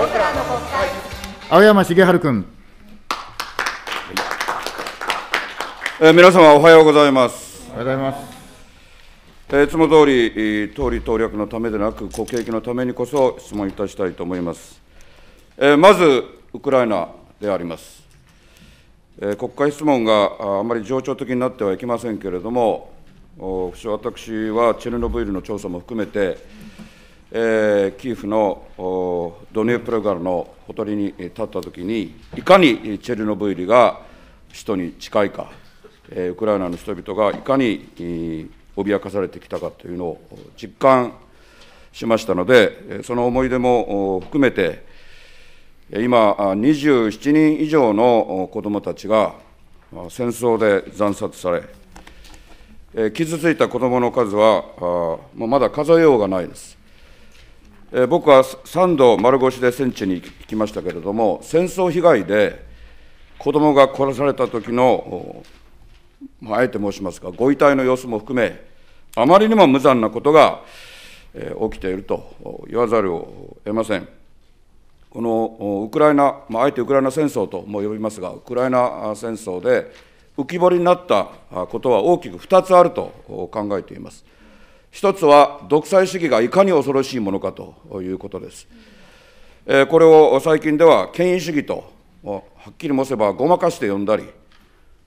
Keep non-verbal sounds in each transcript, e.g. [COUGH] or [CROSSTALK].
僕らの国会青山茂春君、えー、皆様おはようございますおはようございますえー、いつも通り、党利党略のためでなく、国益のためにこそ質問いたしたいと思います。えー、まず、ウクライナであります。えー、国会質問があまり情緒的になってはいけませんけれども、私はチェルノブイリの調査も含めて、えー、キーフのドニエプロガルのほとりに立ったときに、いかにチェルノブイリが首都に近いか、えー、ウクライナの人々がいかに、えー、脅かされてきたかというのを実感しましたので、その思い出も含めて、今、27人以上の子どもたちが戦争で惨殺され、傷ついた子どもの数は、まだ数えようがないです。えー、僕は3度丸腰で戦地に行きましたけれども、戦争被害で子どもが殺された時の、まあ、あえて申しますが、ご遺体の様子も含め、あまりにも無残なことが、えー、起きていると言わざるを得ません。このウクライナ、まあ、あえてウクライナ戦争とも呼びますが、ウクライナ戦争で浮き彫りになったことは大きく2つあると考えています。一つは独裁主義がいかに恐ろしいものかということです。えこれを最近では権威主義と、はっきり申せばごまかして呼んだり、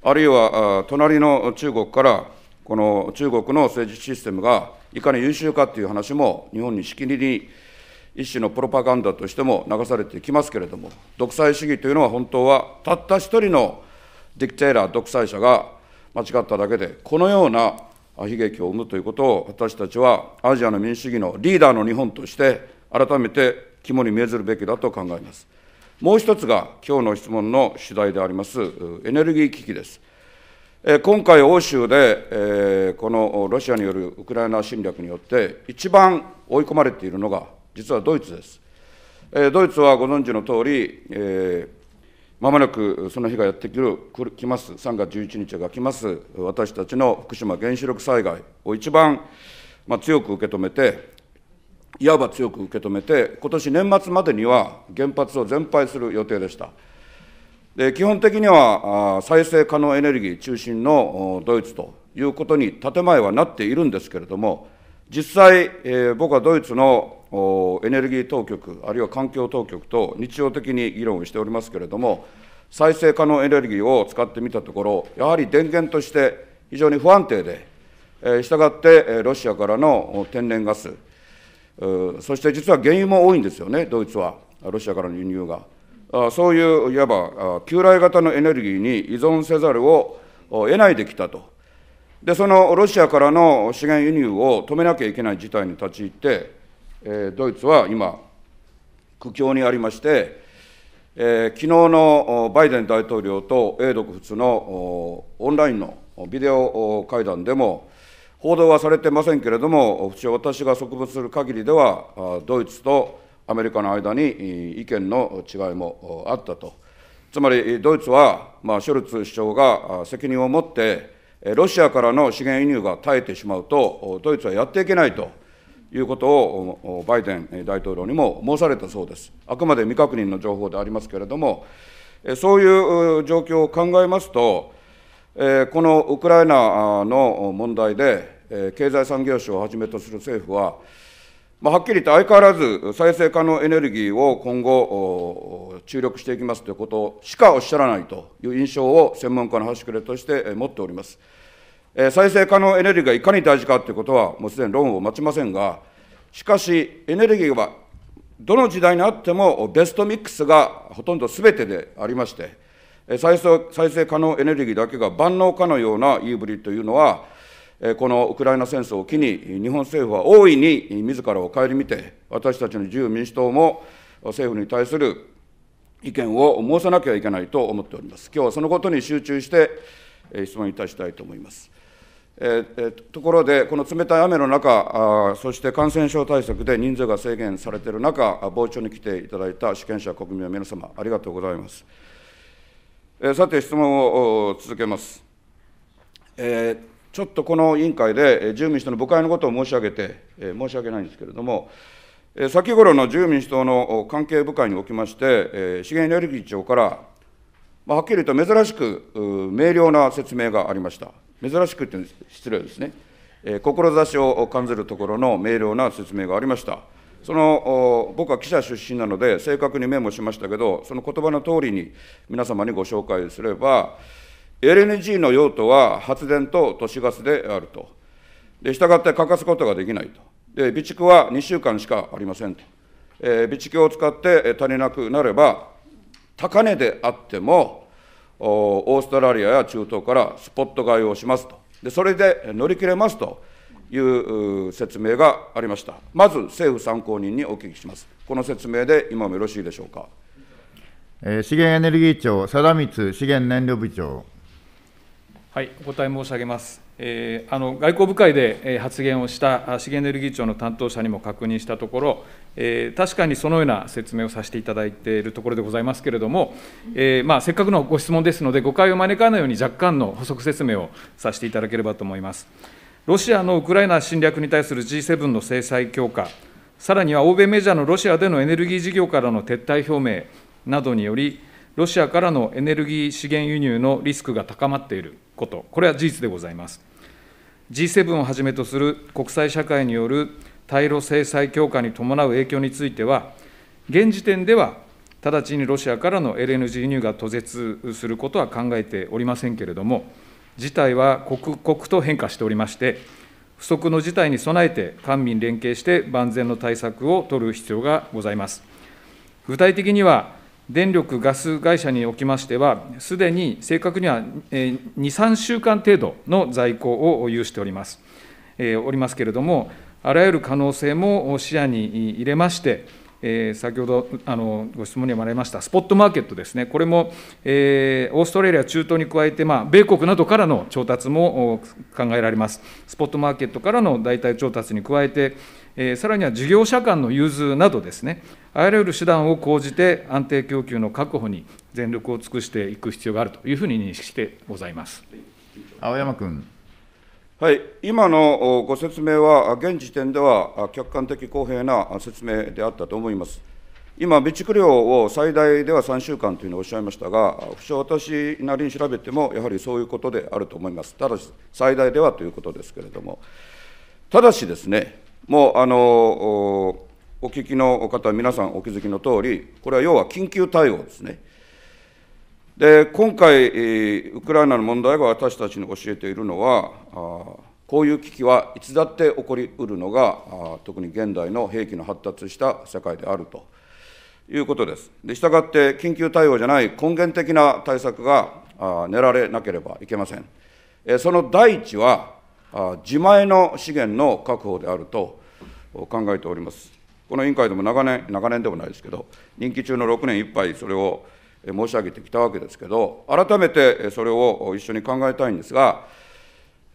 あるいは隣の中国から、この中国の政治システムがいかに優秀かという話も、日本にしきりに一種のプロパガンダとしても流されてきますけれども、独裁主義というのは本当は、たった一人のディクテーラー、独裁者が間違っただけで、このような悲劇を生むということを私たちはアジアの民主主義のリーダーの日本として改めて肝に銘ずるべきだと考えます。もう一つが今日の質問の主題でありますエネルギー危機です。今回、欧州でこのロシアによるウクライナ侵略によって一番追い込まれているのが実はドイツです。ドイツはご存知の通りまもなくその日がやって来ます、3月11日が来ます、私たちの福島原子力災害を一番、まあ、強く受け止めて、いわば強く受け止めて、今年年末までには原発を全廃する予定でした。で基本的には再生可能エネルギー中心のドイツということに建前はなっているんですけれども、実際、えー、僕はドイツのエネルギー当局、あるいは環境当局と日常的に議論をしておりますけれども、再生可能エネルギーを使ってみたところ、やはり電源として非常に不安定で、したがってロシアからの天然ガス、そして実は原油も多いんですよね、ドイツは、ロシアからの輸入が。そういういわば旧来型のエネルギーに依存せざるを得ないできたと。で、そのロシアからの資源輸入を止めなきゃいけない事態に立ち入って、えー、ドイツは今、苦境にありまして、えー、昨日のバイデン大統領と英独仏のオンラインのビデオ会談でも、報道はされてませんけれども、私が即物する限りでは、ドイツとアメリカの間に意見の違いもあったと、つまりドイツは、まあ、ショルツ首相が責任を持って、ロシアからの資源輸入が絶えてしまうと、ドイツはやっていけないと。いうことをバイデン大統領にも申されたそうです。あくまで未確認の情報でありますけれども、そういう状況を考えますと、このウクライナの問題で、経済産業省をはじめとする政府は、まはっきり言って相変わらず再生可能エネルギーを今後、注力していきますということしかおっしゃらないという印象を専門家の端くれとして持っております。えー、再生可能エネルギーがいかに大事かということは、もうすでに論を待ちませんが、しかし、エネルギーはどの時代にあってもベストミックスがほとんどすべてでありまして、再生再生可能エネルギーだけが万能かのような言いぶりというのは、このウクライナ戦争を機に、日本政府は大いに自らを顧みて、私たちの自由民主党も政府に対する意見を申さなきゃいけないと思っております。今日はそのことに集中して質問いたしたいと思います。ええところで、この冷たい雨の中あ、そして感染症対策で人数が制限されている中、傍聴に来ていただいた主権者、国民の皆様、ありがとうございます。えさて、質問を続けます。えーちょっとこの委員会で、自由民主党の部会のことを申し上げて、えー、申し訳ないんですけれども、えー、先頃の自由民主党の関係部会におきまして、えー、資源エネルギー庁から、まあ、はっきりと珍しく明瞭な説明がありました。珍しくって失礼ですね、えー、志を感じるところの明瞭な説明がありました。その僕は記者出身なので、正確にメモしましたけど、その言葉の通りに皆様にご紹介すれば、LNG の用途は発電と都市ガスであると、でしたがって欠かすことができないとで、備蓄は2週間しかありませんと、えー、備蓄を使って足りなくなれば、高値であっても、オーストラリアや中東からスポット買いをしますと、でそれで乗り切れますという説明がありました。まず政府参考人にお聞きします。この説明で今もよろしいでしょうか。資源エネルギー庁、貞光資源燃料部長。はい、お答え申し上げます。えー、あの外交部会で発言をした資源エネルギー庁の担当者にも確認したところ、えー、確かにそのような説明をさせていただいているところでございますけれども、えー、まあ、せっかくのご質問ですので、誤解を招かないように若干の補足説明をさせていただければと思います。ロシアのウクライナ侵略に対する G7 の制裁強化、さらには欧米メジャーのロシアでのエネルギー事業からの撤退表明などにより、ロシアからのエネルギー資源輸入のリスクが高まっていること、これは事実でございます。G7 をはじめとする国際社会による対ロ制裁強化に伴う影響については、現時点では直ちにロシアからの LNG 輸入が途絶することは考えておりませんけれども、事態は刻々と変化しておりまして、不測の事態に備えて、官民連携して万全の対策を取る必要がございます。具体的には、電力・ガス会社におきましては、すでに正確には2、3週間程度の在庫を有しております、えー、おりますけれども、あらゆる可能性も視野に入れまして、えー、先ほどあのご質問にもありましたスポットマーケットですね、これも、えー、オーストラリア、中東に加えて、まあ、米国などからの調達も考えられます、スポットマーケットからの代替調達に加えて、えー、さらには事業者間の融通などですね、あらゆる手段を講じて、安定供給の確保に全力を尽くしていく必要があるというふうに認識してございます青山君。はい、今のご説明は、現時点では客観的公平な説明であったと思います。今、備蓄量を最大では3週間というのをおっしゃいましたが、不詳私なりに調べても、やはりそういうことであると思います。ただし、最大ではということですけれども、ただしですね、もうあのお聞きの方、皆さんお気づきの通り、これは要は緊急対応ですね。で今回、ウクライナの問題が私たちに教えているのは、こういう危機はいつだって起こりうるのが、特に現代の兵器の発達した世界であるということです。でしたがって、緊急対応じゃない根源的な対策が練られなければいけません。その第一は、自前の資源の確保であると考えております。この委員会でも長年、長年でもないですけど、任期中の6年いっぱい、それを申し上げてきたわけですけど、改めてそれを一緒に考えたいんですが、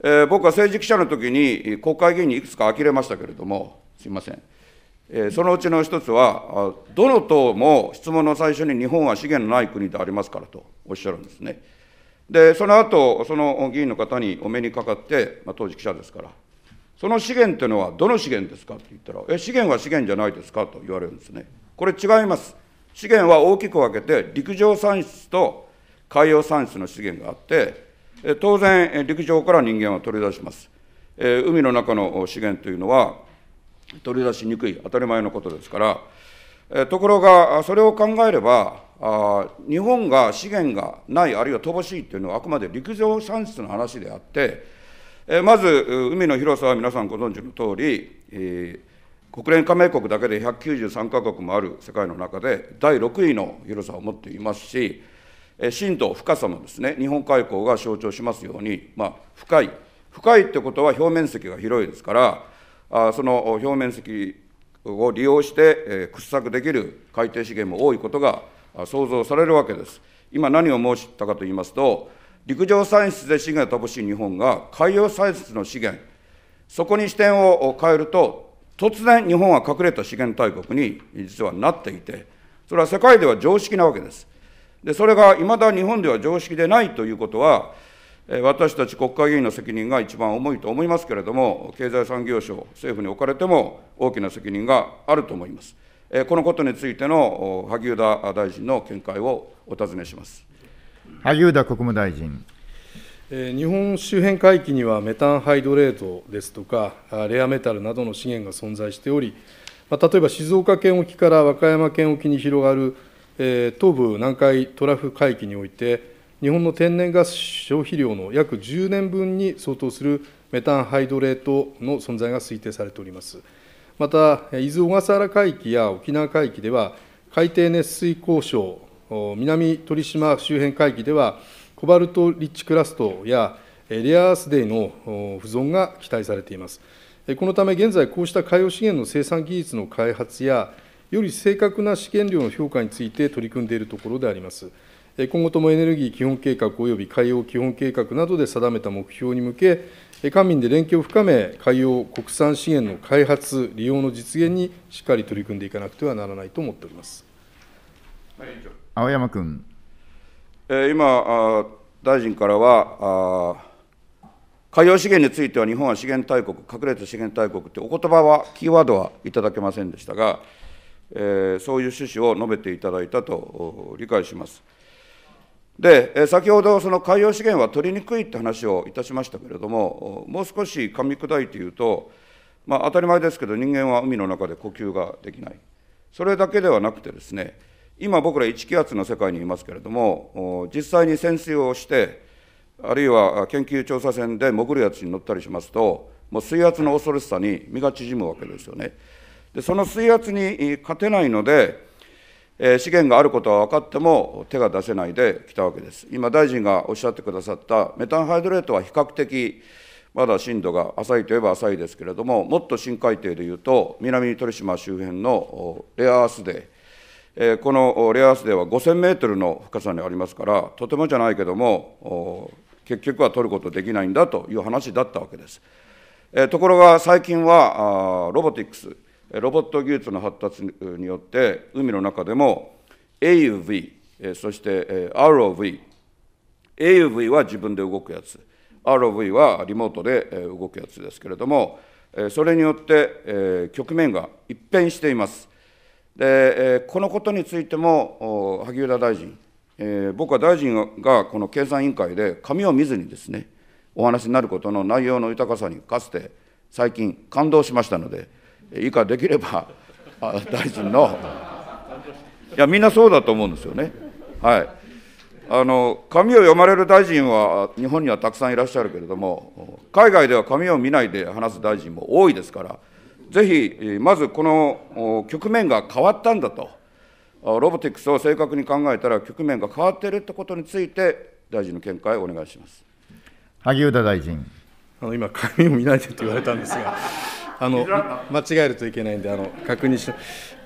えー、僕は政治記者の時に国会議員にいくつか呆れましたけれども、すみません、えー、そのうちの一つは、どの党も質問の最初に日本は資源のない国でありますからとおっしゃるんですね。で、その後その議員の方にお目にかかって、まあ、当時記者ですから、その資源というのはどの資源ですかって言ったら、え資源は資源じゃないですかと言われるんですね。これ違います。資源は大きく分けて、陸上産出と海洋産出の資源があって、当然、陸上から人間は取り出します。海の中の資源というのは、取り出しにくい、当たり前のことですから、ところが、それを考えれば、あ日本が資源がない、あるいは乏しいというのは、あくまで陸上産出の話であって、えまず海の広さは皆さんご存知の通り、えー国連加盟国だけで193カ国もある世界の中で、第6位の広さを持っていますし、深度、深さもですね、日本海溝が象徴しますように、まあ、深い、深いってことは表面積が広いですから、あその表面積を利用して、え掘削できる海底資源も多いことが想像されるわけです。今何を申したかと言いますと、陸上産出で資源が乏しい日本が海洋産出の資源、そこに視点を変えると突然日本は隠れた資源大国に実はなっていて、それは世界では常識なわけです。でそれがいまだ日本では常識でないということは、私たち国会議員の責任が一番重いと思いますけれども、経済産業省、政府におかれても大きな責任があると思います。このことについての萩生田大臣の見解をお尋ねします。萩生田国務大臣。日本周辺海域にはメタンハイドレートですとか、レアメタルなどの資源が存在しており、例えば静岡県沖から和歌山県沖に広がる東部南海トラフ海域において、日本の天然ガス消費量の約10年分に相当するメタンハイドレートの存在が推定されております。また、伊豆小笠原海域や沖縄海域では、海底熱水交渉、南鳥島周辺海域では、コバルトリッチクラストやレアアースデイの付存が期待されています。このため現在、こうした海洋資源の生産技術の開発や、より正確な資源量の評価について取り組んでいるところであります。今後ともエネルギー基本計画及び海洋基本計画などで定めた目標に向け、官民で連携を深め、海洋国産資源の開発、利用の実現にしっかり取り組んでいかなくてはならないと思っております。青山君。え今、大臣からは、海洋資源については日本は資源大国、隠れた資源大国ってお言葉は、キーワードはいただけませんでしたが、えそういう趣旨を述べていただいたと理解します。で、先ほど、その海洋資源は取りにくいって話をいたしましたけれども、もう少し噛み砕いて言うと、まあ、当たり前ですけど、人間は海の中で呼吸ができない、それだけではなくてですね、今僕ら1気圧の世界にいますけれども実際に潜水をしてあるいは研究調査船で潜るやつに乗ったりしますともう水圧の恐ろしさに身が縮むわけですよねでその水圧に勝てないので、え資源があることは分かっても手が出せないできたわけです今大臣がおっしゃってくださったメタンハイドレートは比較的まだ深度が浅いといえば浅いですけれどももっと深海底でいうと南鳥島周辺のレアアースー。このレアアースでは5000メートルの深さにありますから、とてもじゃないけども、結局は取ることできないんだという話だったわけです。ところが最近はロボティクス、ロボット技術の発達によって、海の中でも AUV、そして ROV、AUV は自分で動くやつ、ROV はリモートで動くやつですけれども、それによって局面が一変しています。でこのことについても萩生田大臣、えー、僕は大臣がこの経産委員会で紙を見ずにですねお話になることの内容の豊かさにかつて最近感動しましたので以下できれば [LAUGHS] 大臣のいやみんなそうだと思うんですよね。はいあの紙を読まれる大臣は日本にはたくさんいらっしゃるけれども、海外では紙を見ないで話す大臣も多いですから、ぜひ、まずこの局面が変わったんだと、ロボティクスを正確に考えたら局面が変わっているということについて、大臣の見解をお願いします萩生田大臣。あの今、紙を見ないでと言われたんですが。[LAUGHS] あの間違えるといけないんで、あの確認し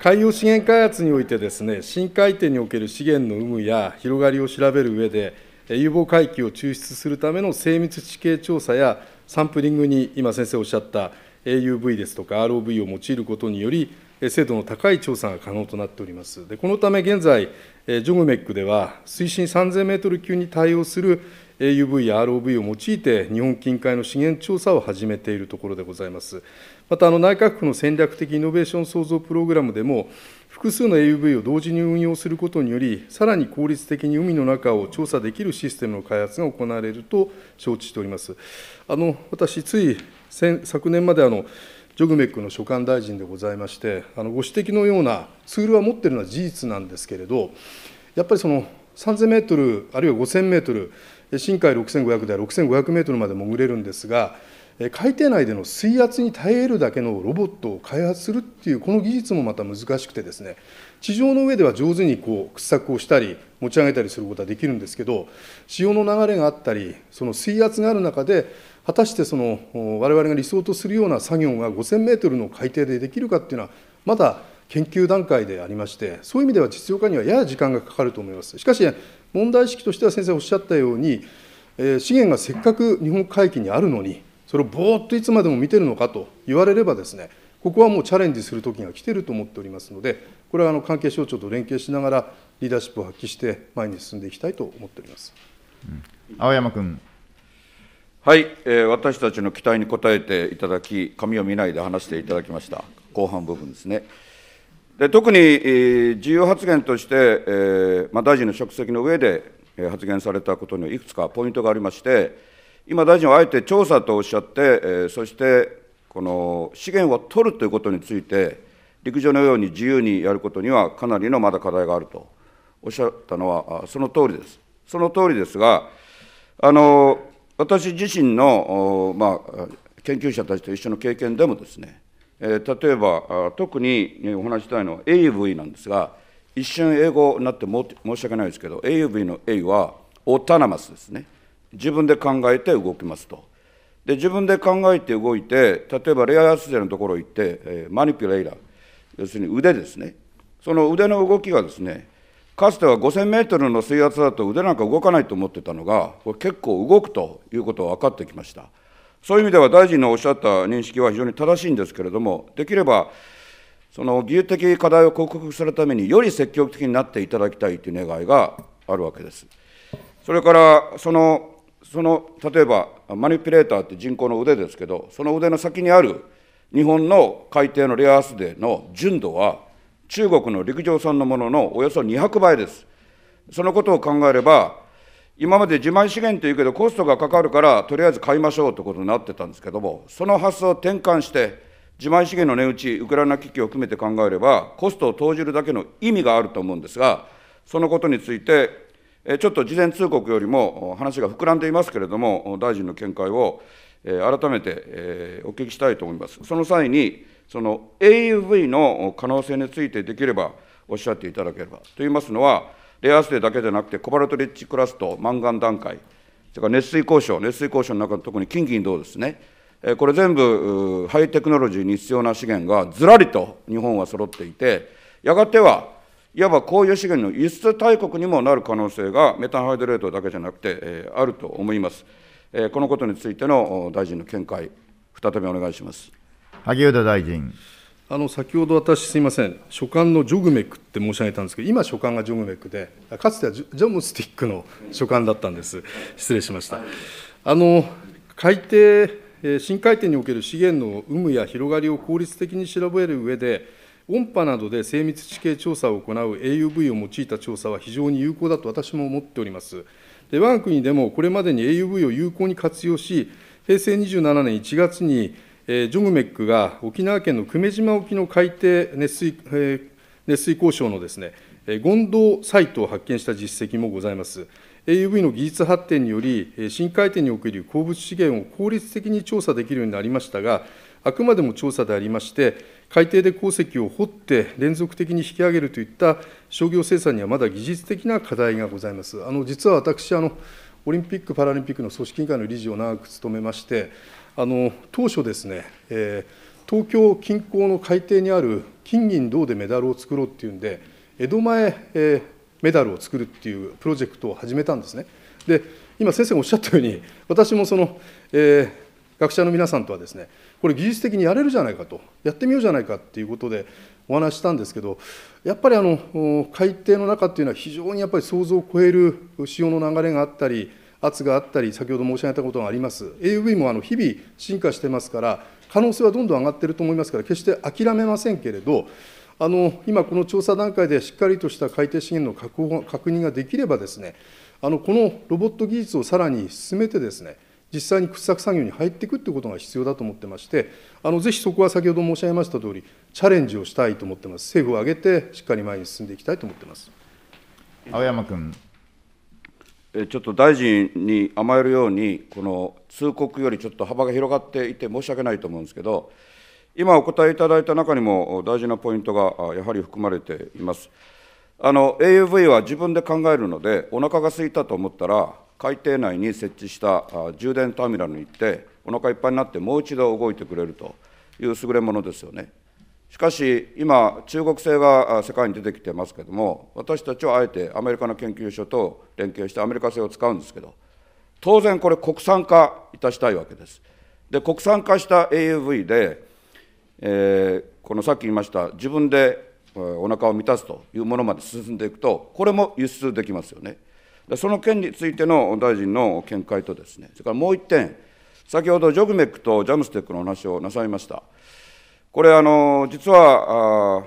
海洋資源開発においてです、ね、深海底における資源の有無や広がりを調べる上で、有望海域を抽出するための精密地形調査やサンプリングに今、先生おっしゃった a UV ですとか ROV を用いることにより、精度の高い調査が可能となっております。でこのため現在、ジョグメックでは、水深3000メートル級に対応する AUV や ROV を用いて、日本近海の資源調査を始めているところでございます。また、あの内閣府の戦略的イノベーション創造プログラムでも、複数の AUV を同時に運用することにより、さらに効率的に海の中を調査できるシステムの開発が行われると承知しております。あの私、つい昨年まであのジョグメックの所管大臣でございまして、あのご指摘のようなツールは持っているのは事実なんですけれど、やっぱりその3000メートル、あるいは5000メートル、深海6500では6500メートルまで潜れるんですが、海底内での水圧に耐えるだけのロボットを開発するっていう、この技術もまた難しくてですね、地上の上では上手にこう掘削をしたり、持ち上げたりすることはできるんですけど、潮の流れがあったり、その水圧がある中で、果たしてその我々が理想とするような作業が5000メートルの海底でできるかっていうのはまだ研究段階でありましてそういう意味では実用化にはやや時間がかかると思いますしかし問題意識としては先生おっしゃったように資源がせっかく日本海域にあるのにそれをぼーっといつまでも見てるのかと言われればですねここはもうチャレンジする時が来てると思っておりますのでこれはあの関係省庁と連携しながらリーダーシップを発揮して前に進んでいきたいと思っております。青山君はい、えー、私たちの期待に応えていただき、紙を見ないで話していただきました、後半部分ですね。で特に、えー、自由発言として、えーま大臣の職責の上で、えー、発言されたことにはいくつかポイントがありまして、今、大臣はあえて調査とおっしゃって、えー、そしてこの資源を取るということについて、陸上のように自由にやることにはかなりのまだ課題があるとおっしゃったのは、その通りです。その通りですが、あの私自身の、まあ、研究者たちと一緒の経験でもですね、え例えば特にお話したいのは AUV なんですが一瞬英語になって申し訳ないですけど AUV の A はオタナマスですね自分で考えて動きますとで自分で考えて動いて例えばレアアスゼのところ行って、えマニピュレイラー要するに腕ですねその腕の動きがですねかつては5000メートルの水圧だと腕なんか動かないと思ってたのが、これ結構動くということが分かってきました。そういう意味では大臣のおっしゃった認識は非常に正しいんですけれども、できれば、その技術的課題を克服するためにより積極的になっていただきたいという願いがあるわけです。それからそのその例えばマニピュレーターって人工の腕ですけど、その腕の先にある日本の海底のレアアースデーの純度は中国の陸上産のもののおよそ200倍です。そのことを考えれば、今まで自前資源というけど、コストがかかるから、とりあえず買いましょうということになってたんですけども、その発想を転換して、自前資源の値打ち、ウクライナ危機を含めて考えれば、コストを投じるだけの意味があると思うんですが、そのことについて、ちょっと事前通告よりも話が膨らんでいますけれども、大臣の見解を改めてお聞きしたいと思います。その際にその AUV の可能性についてできればおっしゃっていただければ。と言いますのは、レアアステだけでなくて、コバルトリッチクラスト、マンガン段階、それから熱水交渉、熱水交渉の中の特に金銀銅ですね、これ全部ハイテクノロジーに必要な資源がずらりと日本は揃っていて、やがてはいわばこういう資源の輸出大国にもなる可能性がメタンハイドレートだけじゃなくて、えー、あると思います、えー。このことについての大臣の見解、再びお願いします。萩生田大臣。あの先ほど私、すみません、所管のジョグメックって申し上げたんですけど、今、所管がジョグメックで、かつてはジョムスティックの所管だったんです、失礼しました。あの海底、深海底における資源の有無や広がりを効率的に調べる上で、音波などで精密地形調査を行う AUV を用いた調査は非常に有効だと私も思っております。で我が国でもこれまでに AUV を有効に活用し、平成27年1月にジョグメックが沖縄県の久米島沖の海底熱水熱水鉱床のドウサイトを発見した実績もございます。AUV の技術発展により、深海底における鉱物資源を効率的に調査できるようになりましたが、あくまでも調査でありまして、海底で鉱石を掘って連続的に引き上げるといった商業生産にはまだ技術的な課題がございます。あの実は私あのオリンピック・パラリンピックの組織委員会の理事を長く務めまして、あの当初ですね、えー、東京近郊の海底にある金銀銅でメダルを作ろうっていうんで、江戸前、えー、メダルを作るっていうプロジェクトを始めたんですね。で、今、先生がおっしゃったように、私もその、えー、学者の皆さんとはですね、これ、技術的にやれるじゃないかと、やってみようじゃないかっていうことでお話したんですけど、やっぱりあの海底の中っていうのは、非常にやっぱり想像を超える潮の流れがあったり、圧があったり、先ほど申し上げたことがあります、AUV もあの日々進化してますから、可能性はどんどん上がっていると思いますから、決して諦めませんけれど、あの今、この調査段階でしっかりとした海底資源の確保確認ができればです、ね、あのこのロボット技術をさらに進めてです、ね、実際に掘削作業に入っていくということが必要だと思ってまして、あのぜひそこは先ほど申し上げましたとおり、チャレンジをしたいと思ってます、政府を挙げてしっかり前に進んでいきたいと思ってます青山君。ちょっと大臣に甘えるように、この通告よりちょっと幅が広がっていて申し訳ないと思うんですけど、今お答えいただいた中にも大事なポイントがやはり含まれています。あの AUV は自分で考えるので、お腹が空いたと思ったら、海底内に設置した充電ターミナルに行って、お腹いっぱいになって、もう一度動いてくれるという優れものですよね。しかし今中国製が世界に出てきてますけども私たちはあえてアメリカの研究所と連携してアメリカ製を使うんですけど当然これ国産化いたしたいわけです。で国産化した AUV で、えー、このさっき言いました自分でお腹を満たすというものまで進んでいくとこれも輸出できますよね。でその件についての大臣の見解とですねそれからもう1点先ほどジョグメックとジャムステックのお話をなさいました。これあの実は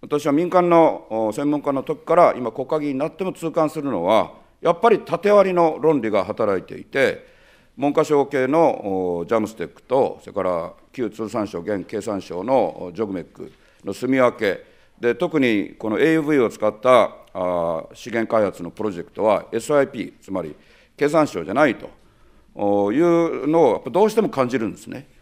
私は民間の専門家の時から今国会議員になっても痛感するのはやっぱり縦割りの論理が働いていて文科省系のジャムステックとそれから旧通産省現経産省のジョグメックの住み分けで特にこの AUV を使った資源開発のプロジェクトは SIP つまり経産省じゃないというのをどうしても感じるんですね。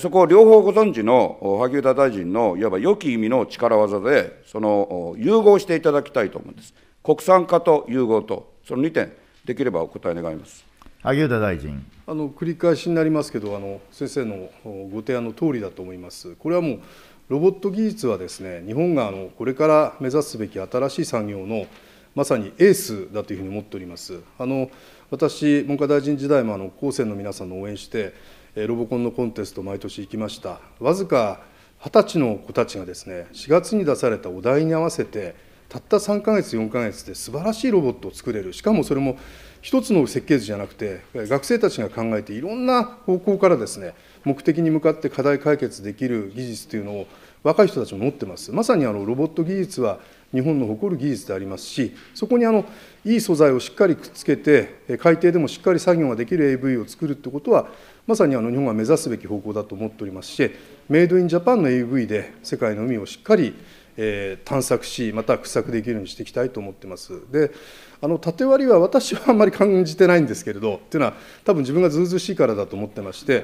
そこを両方ご存知の萩生田大臣のいわば良き意味の力技で、その融合していただきたいと思うんです。国産化と融合と、その2点、できればお答え願います。萩生田大臣あの繰り返しになりますけどあの、先生のご提案の通りだと思います。これはもうロボット技術はですね、日本があのこれから目指すべき新しい産業のまさにエースだというふうに思っております。あの私、文科大臣時代もあの後世の皆さんの応援して、ロボコンのコンテスト毎年行きましたわずか二十歳の子たちがですね4月に出されたお題に合わせてたった3か月4か月で素晴らしいロボットを作れるしかもそれも一つの設計図じゃなくて学生たちが考えていろんな方向からですね目的に向かって課題解決できる技術というのを若い人たちも持ってますまさにあのロボット技術は日本の誇る技術でありますしそこにあのいい素材をしっかりくっつけて海底でもしっかり作業ができる AV を作るということはまさにあの日本が目指すべき方向だと思っておりますしメイドインジャパンの AV で世界の海をしっかり、えー、探索しまた掘削できるようにしていきたいと思ってますであの縦割りは私はあんまり感じてないんですけれどっていうのは多分自分がずうずうしいからだと思ってましてい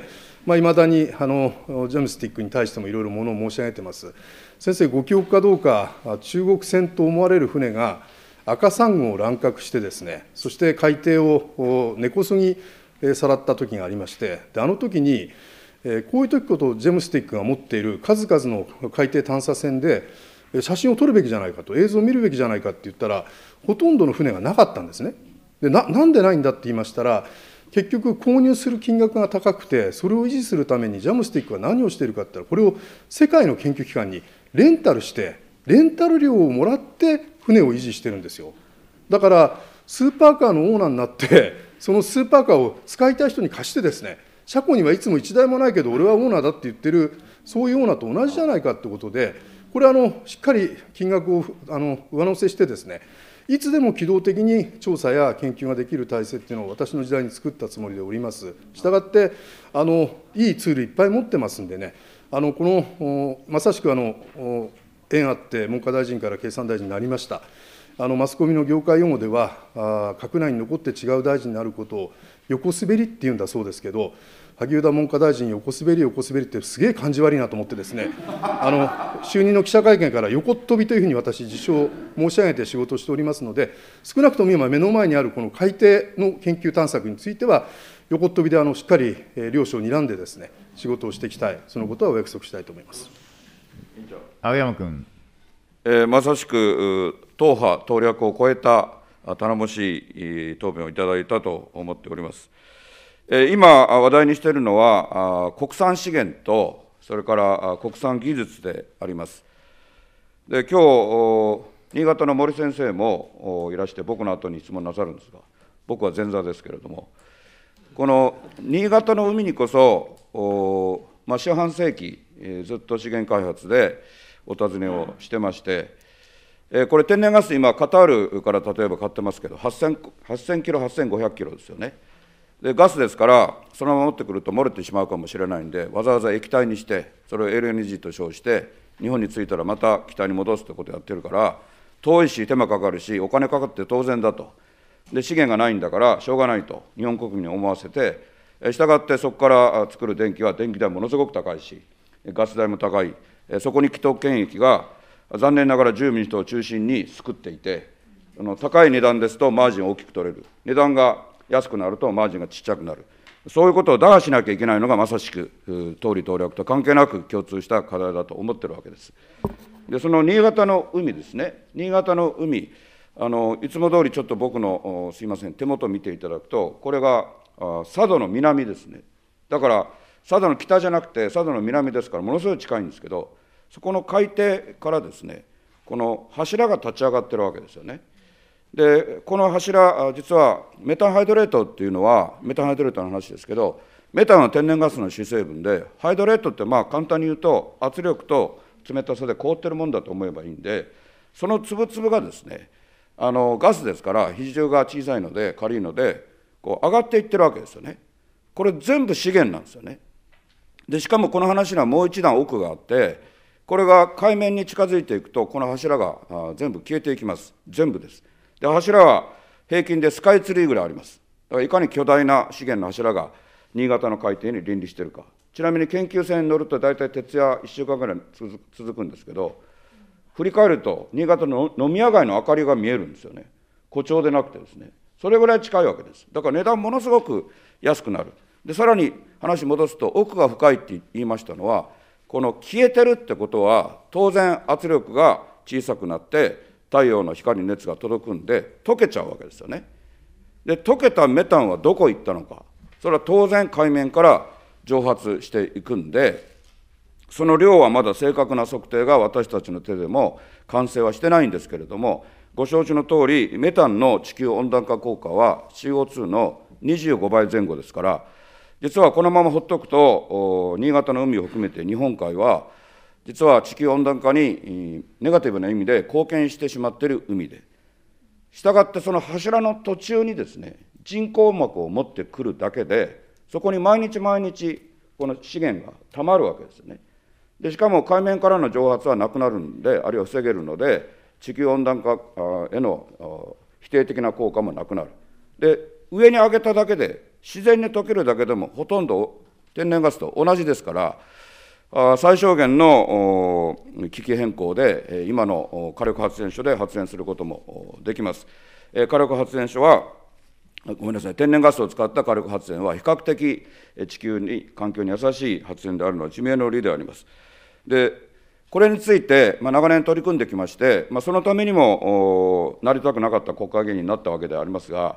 まあ、未だにあのジャムスティックに対してもいろいろものを申し上げてます先生ご記憶かどうか中国船と思われる船が赤サンゴを乱獲してですねそして海底を根こそぎさらった時がありましてあの時にこういう時ことジェムスティックが持っている数々の海底探査船で写真を撮るべきじゃないかと映像を見るべきじゃないかって言ったらほとんどの船がなかったんですね。でなんでないんだって言いましたら結局購入する金額が高くてそれを維持するためにジャムスティックは何をしているかって言ったらこれを世界の研究機関にレンタルしてレンタル料をもらって船を維持してるんですよだからスーパーカーのオーナーになってそのスーパーカーを使いたい人に貸してですね、車庫にはいつも1台もないけど、俺はオーナーだって言ってる、そういうオーナーと同じじゃないかってことで、これあの、しっかり金額をあの上乗せしてですね、いつでも機動的に調査や研究ができる体制っていうのを私の時代に作ったつもりでおります。したがってあの、いいツールいっぱい持ってますんでね、あのこのまさしくあの縁あって文科大臣から経産大臣になりました。あのマスコミの業界用語ではあ、閣内に残って違う大臣になることを横滑りっていうんだそうですけど、萩生田文科大臣、横滑り、横滑りって、すげえ感じ悪いなと思ってですね、[LAUGHS] あの就任の記者会見から横っ飛びというふうに私、自称申し上げて仕事をしておりますので、少なくとも今、目の前にあるこの海底の研究探索については、横っ飛びであのしっかり、え両者を睨んでですね、仕事をしていきたい、そのことはお約束したいと思います。青山君。えまさしく党派、党略を超えた頼もしい答弁をいただいたと思っております。今、話題にしているのは、国産資源と、それから国産技術であります。で今日新潟の森先生もいらして僕の後に質問なさるんですが僕は前座ですけれどもこの新潟の海にこそ、まあ、四半世紀ずっと資源開発でお尋ねをしてまして、えー、これ、天然ガス、今、カタールから例えば買ってますけど、8000, 8000キロ、8500キロですよね。で、ガスですから、そのまま持ってくると漏れてしまうかもしれないんで、わざわざ液体にして、それを LNG と称して、日本に着いたらまた北に戻すってことやってるから、遠いし、手間かかるし、お金かかって当然だと。で、資源がないんだから、しょうがないと、日本国民に思わせて、したがってそこから作る電気は電気代ものすごく高いし、ガス代も高い、そこに既得権益が残念ながら住民等を中心に作っていて、あの高い値段ですとマージンを大きく取れる、値段が安くなるとマージンがちっちゃくなる、そういうことを打破しなきゃいけないのがまさしく党利党略と関係なく共通した課題だと思ってるわけです。でその新潟の海ですね、新潟の海、あのいつも通りちょっと僕のすいません、手元を見ていただくと、これが佐渡の南ですね、だから佐渡の北じゃなくて佐渡の南ですから、ものすごい近いんですけど、そこの海底からですねこの柱が立ち上がってるわけですよね。でこの柱実はメタンハイドレートっていうのはメタンハイドレートの話ですけどメタンは天然ガスの主成分でハイドレートってまあ簡単に言うと圧力と冷たさで凍ってるもんだと思えばいいんでその粒々がですねあのガスですから比重が小さいので軽いのでこう上がっていってるわけですよね。これ全部資源なんですよね。でしかもこの話にはもう一段奥があってこれが海面に近づいていくと、この柱が全部消えていきます。全部です。で、柱は平均でスカイツリーぐらいあります。だからいかに巨大な資源の柱が新潟の海底に倫理しているか。ちなみに研究船に乗ると大体徹夜1週間ぐらい続くんですけど、振り返ると、新潟の飲み屋街の明かりが見えるんですよね。誇張でなくてですね。それぐらい近いわけです。だから値段ものすごく安くなる。で、さらに話戻すと、奥が深いって言いましたのは、この消えてるってことは当然圧力が小さくなって太陽の光に熱が届くんで溶けちゃうわけですよね。で溶けたメタンはどこ行ったのかそれは当然海面から蒸発していくんでその量はまだ正確な測定が私たちの手でも完成はしてないんですけれどもご承知の通りメタンの地球温暖化効果は CO2 の25倍前後ですから実はこのまま放っておくと、新潟の海を含めて日本海は、実は地球温暖化にネガティブな意味で貢献してしまっている海で、したがってその柱の途中にですね、人工膜を持ってくるだけで、そこに毎日毎日、この資源がたまるわけですよね。でしかも海面からの蒸発はなくなるんで、あるいは防げるので、地球温暖化への否定的な効果もなくなる。で、上に上げただけで自然に溶けるだけでもほとんど天然ガスと同じですから最小限の機器変更で今の火力発電所で発電することもできます火力発電所はごめんなさい天然ガスを使った火力発電は比較的地球に環境に優しい発電であるのは自明の理でありますでこれについて、まあ、長年取り組んできまして、まあ、そのためにもなりたくなかった国会議員になったわけでありますが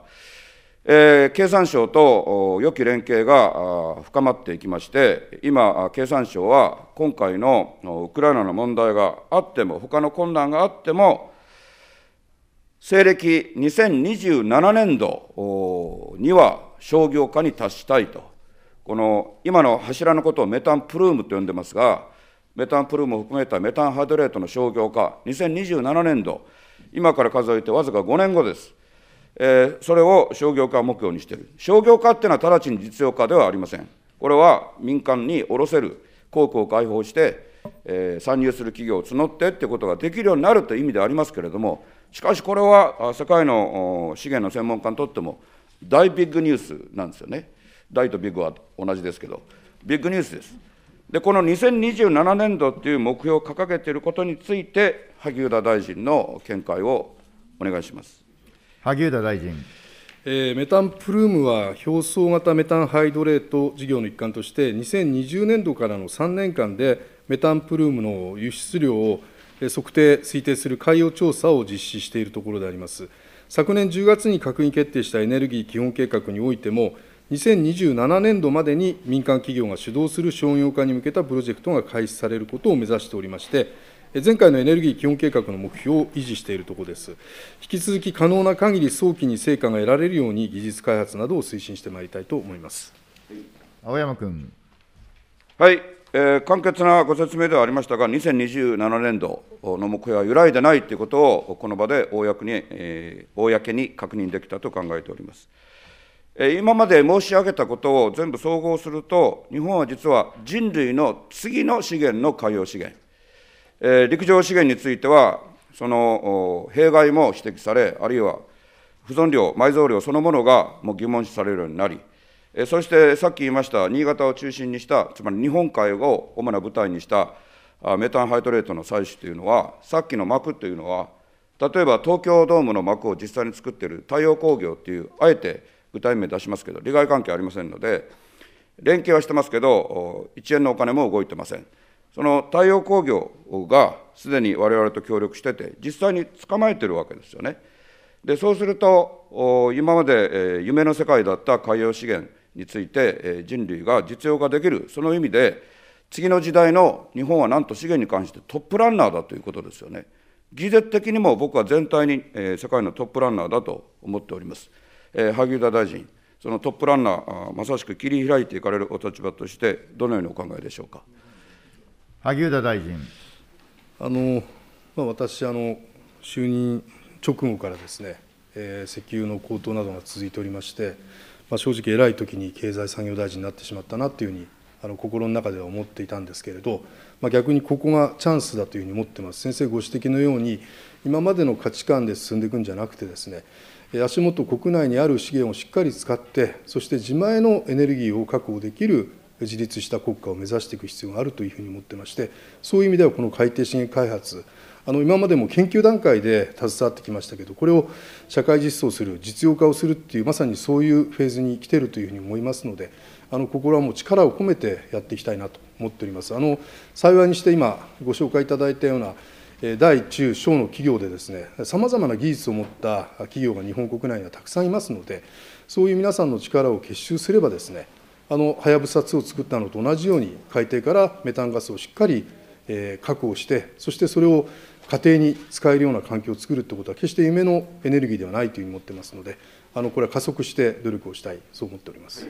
えー、経産省と良き連携が深まっていきまして、今、経産省は今回のウクライナの問題があっても、他の困難があっても、西暦2027年度には商業化に達したいと、この今の柱のことをメタンプルームと呼んでますが、メタンプルームを含めたメタンハイドレートの商業化、2027年度、今から数えてわずか5年後です。えー、それを商業化目標にしている。商業化っていうのは直ちに実用化ではありません。これは民間に卸せる、広告を開放して、えー、参入する企業を募ってってことができるようになるという意味でありますけれども、しかしこれは世界の資源の専門家にとっても大ビッグニュースなんですよね。大とビッグは同じですけど、ビッグニュースです。で、この2027年度っていう目標を掲げていることについて、萩生田大臣の見解をお願いします。萩生田大臣。えー、メタンプルームは表層型メタンハイドレート事業の一環として、2020年度からの3年間で、メタンプルームの輸出量を測定、推定する海洋調査を実施しているところであります。昨年10月に閣議決定したエネルギー基本計画においても、2027年度までに民間企業が主導する商業化に向けたプロジェクトが開始されることを目指しておりまして、前回のエネルギー基本計画の目標を維持しているところです。引き続き可能な限り早期に成果が得られるように、技術開発などを推進してまいりたいと思います。青山君。はい、えー、簡潔なご説明ではありましたが、2027年度の目標は揺らいでないということを、この場で公に,、えー、公に確認できたと考えております。今まで申し上げたことを全部総合すると、日本は実は人類の次の資源の海洋資源、えー、陸上資源については、その弊害も指摘され、あるいは保存量、埋蔵量そのものがもう疑問視されるようになり、えー、そしてさっき言いました、新潟を中心にした、つまり日本海を主な舞台にしたあメタンハイドレートの採取というのは、さっきの膜というのは、例えば東京ドームの膜を実際に作っている太陽工業っていう、あえて具体名出しますけど、利害関係ありませんので、連携はしてますけど、1円のお金も動いてません。その太陽工業がすでに我々と協力してて、実際に捕まえてるわけですよね。でそうすると、今まで、え夢の世界だった海洋資源について、え人類が実用化できる、その意味で、次の時代の日本はなんと資源に関してトップランナーだということですよね。技術的にも僕は全体に、え世界のトップランナーだと思っております。え萩生田大臣、そのトップランナー、まさしく切り開いていかれるお立場として、どのようにお考えでしょうか。萩生田大臣。あのまあ、私あの、就任直後からですね、えー、石油の高騰などが続いておりまして、まあ、正直、偉い時に経済産業大臣になってしまったなというふうにあの心の中では思っていたんですけれど、まあ、逆にここがチャンスだというふうに思ってます、先生ご指摘のように、今までの価値観で進んでいくんじゃなくてですね、足元国内にある資源をしっかり使って、そして自前のエネルギーを確保できる自立した国家を目指していく必要があるというふうに思ってまして、そういう意味ではこの海底資源開発、あの今までも研究段階で携わってきましたけど、これを社会実装する、実用化をするっていう、まさにそういうフェーズに来ているというふうに思いますので、あのここらもう力を込めてやっていきたいなと思っております。あの幸いにして今、ご紹介いただいたような、大中小の企業でですね、さまざまな技術を持った企業が日本国内にはたくさんいますので、そういう皆さんの力を結集すればですね、あのはやぶさ2を作ったのと同じように、海底からメタンガスをしっかり、えー、確保して、そしてそれを家庭に使えるような環境を作るということは、決して夢のエネルギーではないというふうに思ってますので、あのこれは加速して努力をしたい、そう思っております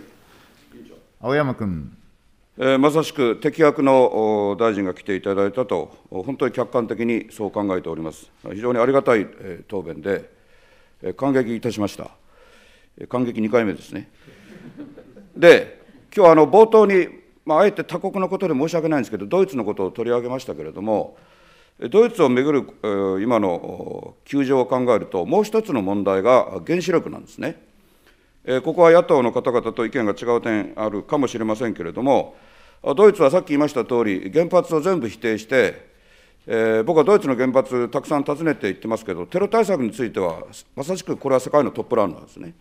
青山君。えまさしく適役の大臣が来ていただいたと、本当に客観的にそう考えております。非常にありがたい、え答弁で、え感激いたしました。感激2回目ですね。で、今日あの冒頭に、まあ、あえて他国のことで申し訳ないんですけど、ドイツのことを取り上げましたけれども、ドイツをめぐる今の窮状を考えると、もう一つの問題が原子力なんですね。ここは野党の方々と意見が違う点あるかもしれませんけれども、ドイツはさっき言いましたとおり、原発を全部否定して、えー、僕はドイツの原発、たくさん訪ねていってますけど、テロ対策については、まさしくこれは世界のトップランナーですね。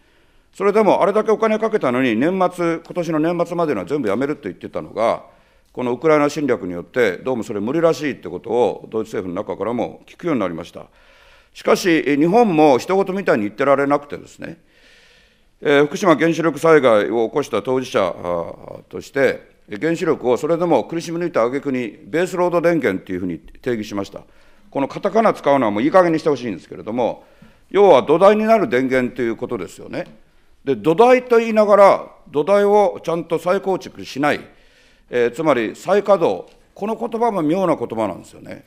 それでもあれだけお金かけたのに、年末、今年の年末までには全部やめると言ってたのが、このウクライナ侵略によって、どうもそれ無理らしいってことを、ドイツ政府の中からも聞くようになりました。しかし、日本も人事みたいに言ってられなくてですね、えー、福島原子力災害を起こした当事者として、原子力をそれでも苦しみ抜いた挙句に、ベースロード電源というふうに定義しました。このカタカナ使うのはもういい加減にしてほしいんですけれども、要は土台になる電源ということですよね。で土台と言いながら、土台をちゃんと再構築しない、えー、つまり再稼働、この言葉も妙な言葉なんですよね。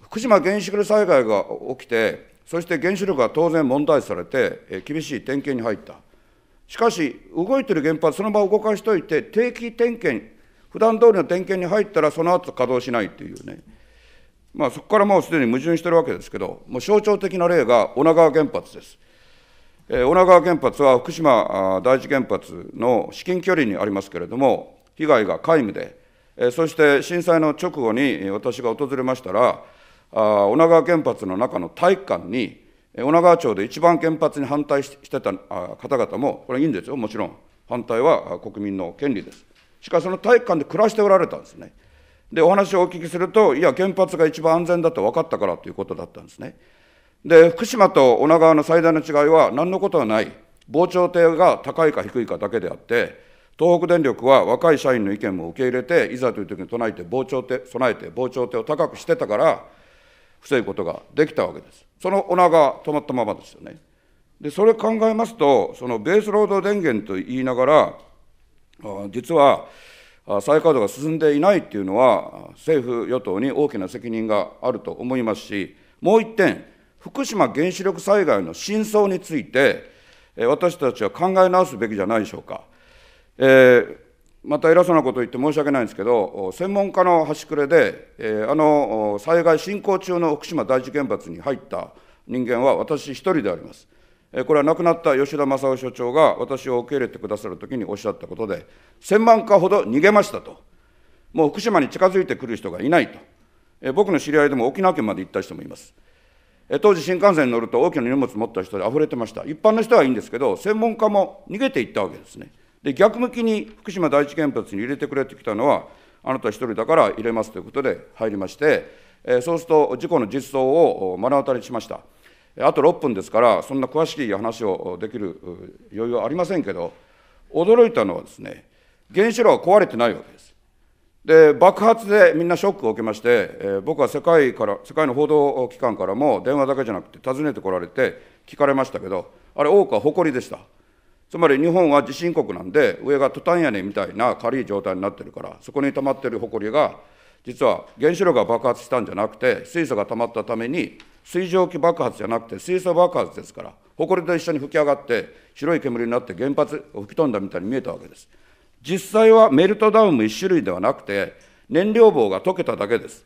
福島原子力災害が起きて、そして原子力が当然問題視されて、えー、厳しい点検に入った。しかし、動いてる原発、その場を動かしておいて、定期点検、普段通りの点検に入ったら、その後稼働しないというね、まあ、そこからもうすでに矛盾してるわけですけど、もう象徴的な例が女川原発です。女川原発は福島第一原発の至近距離にありますけれども、被害が皆無で、そして震災の直後に私が訪れましたら、女川原発の中の体育館に、女川町で一番原発に反対してた方々も、これいいんですよ、もちろん、反対は国民の権利です。しかし、その体育館で暮らしておられたんですね。で、お話をお聞きすると、いや、原発が一番安全だと分かったからということだったんですね。で、福島と女川の最大の違いは、何のことはない、防潮堤が高いか低いかだけであって、東北電力は若い社員の意見も受け入れて、いざという時に備えて防潮堤備えて防潮堤を高くしてたから、防ぐことができたわけです。その女川、止まったままですよね。で、それ考えますと、そのベースロード電源と言いながら、実は再稼働が進んでいないっていうのは、政府・与党に大きな責任があると思いますし、もう一点、福島原子力災害の真相について、私たちは考え直すべきじゃないでしょうか。えー、また偉そうなこと言って申し訳ないんですけど、専門家の端くれで、えー、あの災害進行中の福島第一原発に入った人間は私一人であります。これは亡くなった吉田正夫所長が私を受け入れてくださるときにおっしゃったことで、1000万家ほど逃げましたと、もう福島に近づいてくる人がいないと、僕の知り合いでも沖縄県まで行った人もいます。当時新幹線に乗ると大きな荷物持った人で溢れてました一般の人はいいんですけど専門家も逃げていったわけですねで逆向きに福島第一原発に入れてくれてきたのはあなた一人だから入れますということで入りまして、えー、そうすると事故の実相を目の当たりしましたあと6分ですからそんな詳しい話をできる余裕はありませんけど驚いたのはですね原子炉は壊れてないわけですで爆発でみんなショックを受けまして、えー、僕は世界から世界の報道機関からも電話だけじゃなくて訪ねてこられて聞かれましたけどあれ多くは誇りでしたつまり日本は地震国なんで上がトタン屋根みたいな軽い状態になってるからそこに溜まってる誇りが実は原子炉が爆発したんじゃなくて水素が溜まったために水蒸気爆発じゃなくて水素爆発ですから埃と一緒に吹き上がって白い煙になって原発吹き飛んだみたいに見えたわけです実際はメルトダウンも1種類ではなくて、燃料棒が溶けただけです。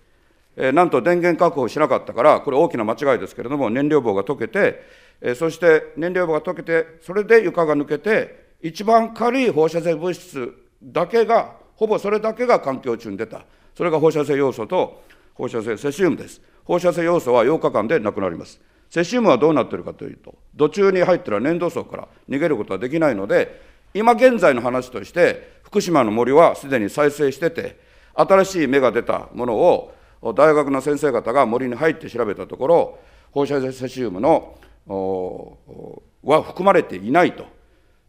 えー、なんと電源確保しなかったから、これ大きな間違いですけれども、燃料棒が溶けて、えー、そして燃料棒が溶けて、それで床が抜けて、一番軽い放射性物質だけが、ほぼそれだけが環境中に出た。それが放射性要素と放射性セシウムです。放射性要素は8日間でなくなります。セシウムはどうなってるかというと、土中に入ったら粘土層から逃げることはできないので、今現在の話として、福島の森はすでに再生してて、新しい芽が出たものを大学の先生方が森に入って調べたところ、放射性セシウムのは含まれていないと。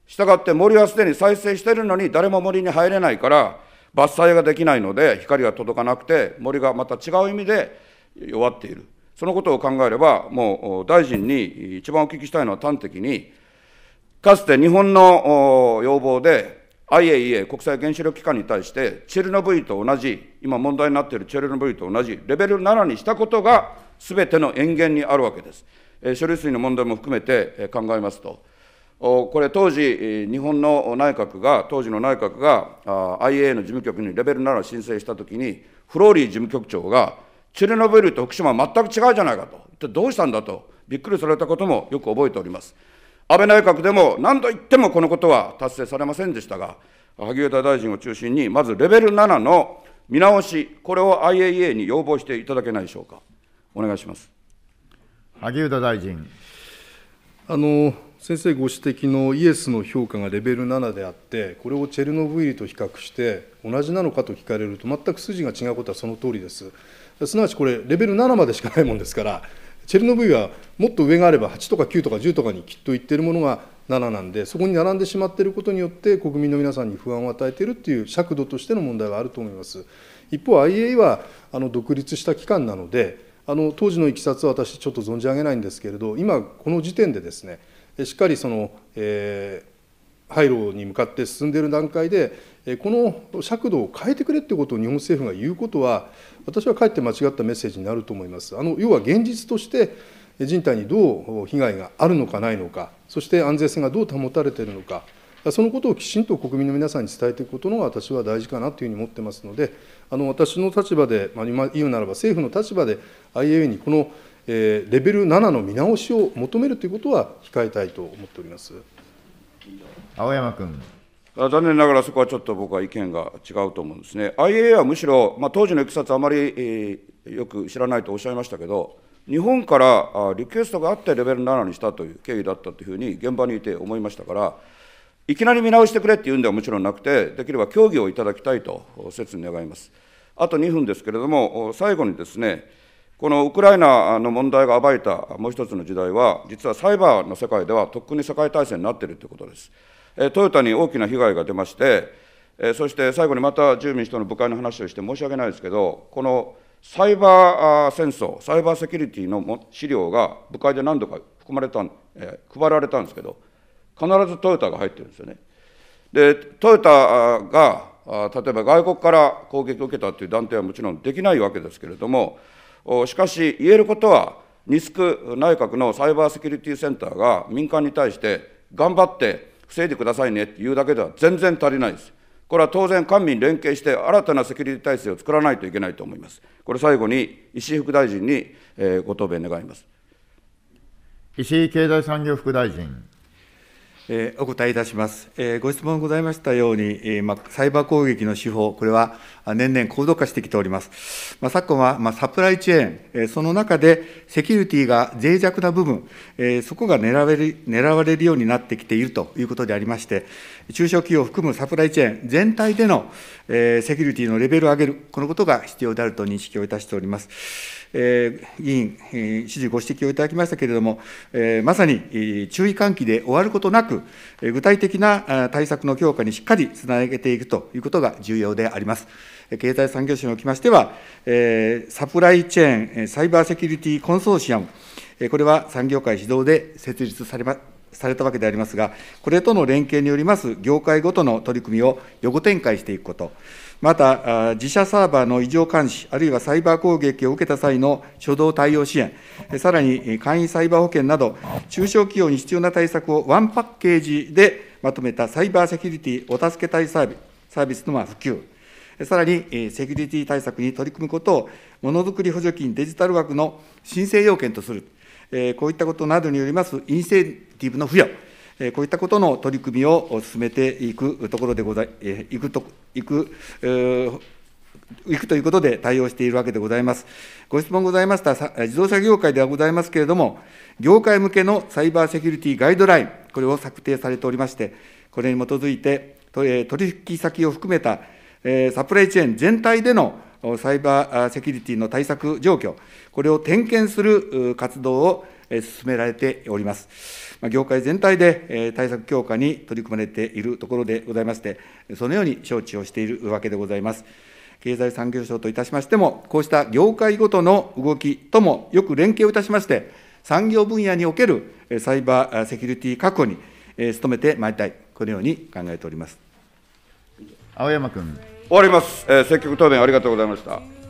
したがって森はすでに再生しているのに誰も森に入れないから伐採ができないので光が届かなくて森がまた違う意味で弱っている。そのことを考えればもう大臣に一番お聞きしたいのは端的にかつて日本の要望で IAEA 国際原子力機関に対してチェルノブイリと同じ今問題になっているチェルノブイリと同じレベル7にしたことが全ての塩源にあるわけです、え処理水の問題も含めて、え考えますとこれ当時、日本の内閣が、当時の内閣が IAEA の事務局にレベル7を申請したときに、フローリー事務局長が、チェルノブイリと福島は全く違うじゃないかと、一体どうしたんだと、びっくりされたこともよく覚えております。安倍内閣でも何度言ってもこのことは達成されませんでしたが、萩生田大臣を中心に、まずレベル7の見直し、これを IAEA に要望していただけないでしょうか。お願いします萩生田大臣。あの先生ご指摘のイエスの評価がレベル7であって、これをチェルノブイリと比較して、同じなのかと聞かれると、全く筋が違うことはその通りです。すなわちこれ、レベル7までしかないもんですから、チェルノブイリはもっと上があれば8とか9とか10とかにきっといってるものが7なんでそこに並んでしまっていることによって国民の皆さんに不安を与えているという尺度としての問題があると思います一方 IAEA はあの独立した機関なのであの当時のいきさつは私ちょっと存じ上げないんですけれど今この時点でですねしっかりその、えー、廃炉に向かって進んでいる段階でこの尺度を変えてくれということを日本政府が言うことは私はかえって間違ったメッセージになると思います。あの要は現実として人体にどう被害があるのかないのか、そして安全性がどう保たれているのか、そのことをきちんと国民の皆さんに伝えていくことの私は大事かなというふうに思ってますので、あの私の立場で、まあ、今言うならば政府の立場で IAEA にこの、えレベル7の見直しを求めるということは控えたいと思っております青山君。残念ながらそこはちょっと僕は意見が違うと思うんですね。IAEA はむしろ、まあ、当時のいきさつあまり、えー、よく知らないとおっしゃいましたけど、日本からリクエストがあってレベル7にしたという経緯だったというふうに現場にいて思いましたから、いきなり見直してくれっていうんではもちろんなくて、できれば協議をいただきたいと切に願います。あと2分ですけれども、最後にですね、このウクライナの問題が暴いたもう一つの時代は、実はサイバーの世界ではとっくに世界大戦になっているということです。トヨタに大きな被害が出まして、そして最後にまた住民主の部会の話をして申し訳ないですけど、このサイバー戦争、サイバーセキュリティの資料が部会で何度か含まれた、え配られたんですけど、必ずトヨタが入ってるんですよね。で、トヨタが例えば外国から攻撃を受けたという断定はもちろんできないわけですけれども、しかし言えることは、ニスク内閣のサイバーセキュリティセンターが民間に対して頑張って防いでくださいねって言うだけでは全然足りないです。これは当然、官民連携して新たなセキュリティ体制を作らないといけないと思います。これ、最後に石井副大臣にご答弁願います。石井経済産業副大臣。お答えいたします。ご質問ございましたように、サイバー攻撃の手法、これは年々高度化してきております。昨今はサプライチェーン、その中でセキュリティが脆弱な部分、そこが狙われるようになってきているということでありまして、中小企業を含むサプライチェーン全体でのセキュリティのレベルを上げる、このことが必要であると認識をいたしております。議員、指示ご指摘をいただきましたけれども、まさに注意喚起で終わることなく、具体的な対策の強化にしっかりつなげていくということが重要であります。経済産業省におきましては、サプライチェーン・サイバーセキュリティコンソーシアム、これは産業界主導で設立されまされたわけでありますが、これとの連携によります業界ごとの取り組みを横展開していくこと、また、自社サーバーの異常監視、あるいはサイバー攻撃を受けた際の初動対応支援、さらに簡易サイバー保険など、中小企業に必要な対策をワンパッケージでまとめたサイバーセキュリティお助け対サービスサービスの普及、さらにセキュリティ対策に取り組むことを、ものづくり補助金デジタル枠の申請要件とする、こういったことなどによりますインセンティブの付与。こういったことの取り組みを進めていくところでござい、いくと、いく、行くということで対応しているわけでございます。ご質問ございました自動車業界ではございますけれども、業界向けのサイバーセキュリティガイドライン、これを策定されておりまして、これに基づいて、取引先を含めたサプライチェーン全体でのサイバーセキュリティの対策状況、これを点検する活動を進められております。業界全体で対策強化に取り組まれているところでございまして、そのように承知をしているわけでございます。経済産業省といたしましても、こうした業界ごとの動きともよく連携をいたしまして、産業分野におけるサイバーセキュリティ確保に努めてまいりたい、このように考えております。青山君。終わります。積極答弁ありがとうございました。